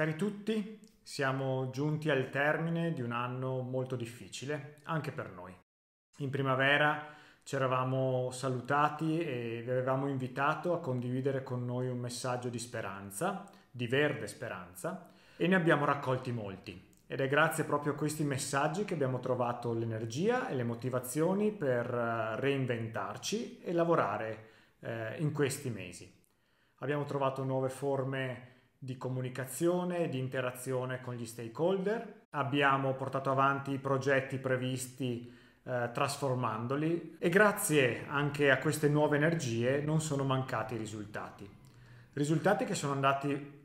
Cari tutti, siamo giunti al termine di un anno molto difficile, anche per noi. In primavera ci eravamo salutati e vi avevamo invitato a condividere con noi un messaggio di speranza, di verde speranza, e ne abbiamo raccolti molti. Ed è grazie proprio a questi messaggi che abbiamo trovato l'energia e le motivazioni per eh, reinventarci e lavorare eh, in questi mesi. Abbiamo trovato nuove forme di comunicazione e di interazione con gli stakeholder. Abbiamo portato avanti i progetti previsti eh, trasformandoli e grazie anche a queste nuove energie non sono mancati risultati. Risultati che sono andati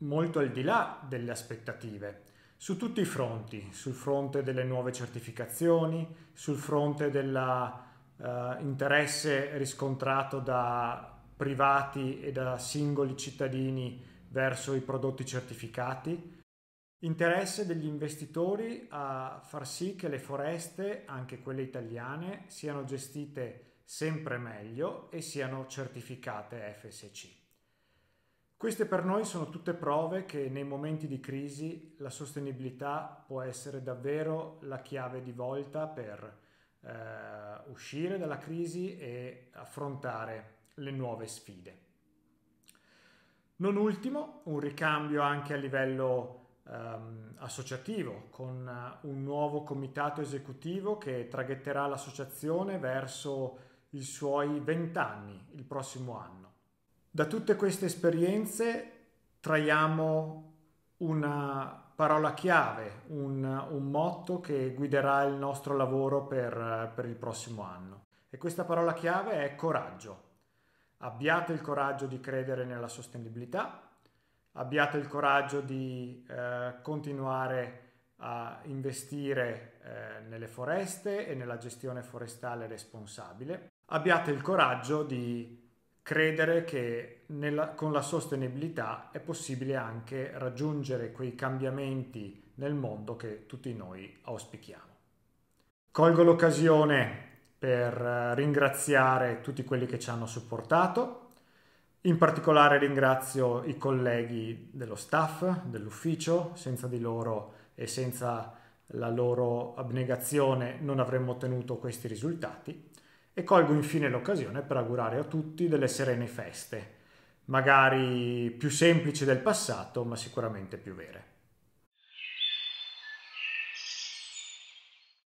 molto al di là delle aspettative su tutti i fronti, sul fronte delle nuove certificazioni, sul fronte dell'interesse eh, riscontrato da privati e da singoli cittadini verso i prodotti certificati, interesse degli investitori a far sì che le foreste, anche quelle italiane, siano gestite sempre meglio e siano certificate FSC. Queste per noi sono tutte prove che nei momenti di crisi la sostenibilità può essere davvero la chiave di volta per eh, uscire dalla crisi e affrontare le nuove sfide. Non ultimo, un ricambio anche a livello ehm, associativo con eh, un nuovo comitato esecutivo che traghetterà l'associazione verso i suoi 20 anni il prossimo anno. Da tutte queste esperienze traiamo una parola chiave, un, un, motto che guiderà il nostro lavoro per, per il prossimo anno. E questa parola chiave è coraggio abbiate il coraggio di credere nella sostenibilità, abbiate il coraggio di eh, continuare a investire eh, nelle foreste e nella gestione forestale responsabile, abbiate il coraggio di credere che nella, con la sostenibilità è possibile anche raggiungere quei cambiamenti nel mondo che tutti noi auspichiamo. Colgo l'occasione per eh, ringraziare tutti quelli che ci hanno supportato. In particolare ringrazio i colleghi dello staff, dell'ufficio, senza di loro e senza la loro abnegazione non avremmo ottenuto questi risultati e colgo infine l'occasione per augurare a tutti delle serene feste, magari più semplici del passato ma sicuramente più vere.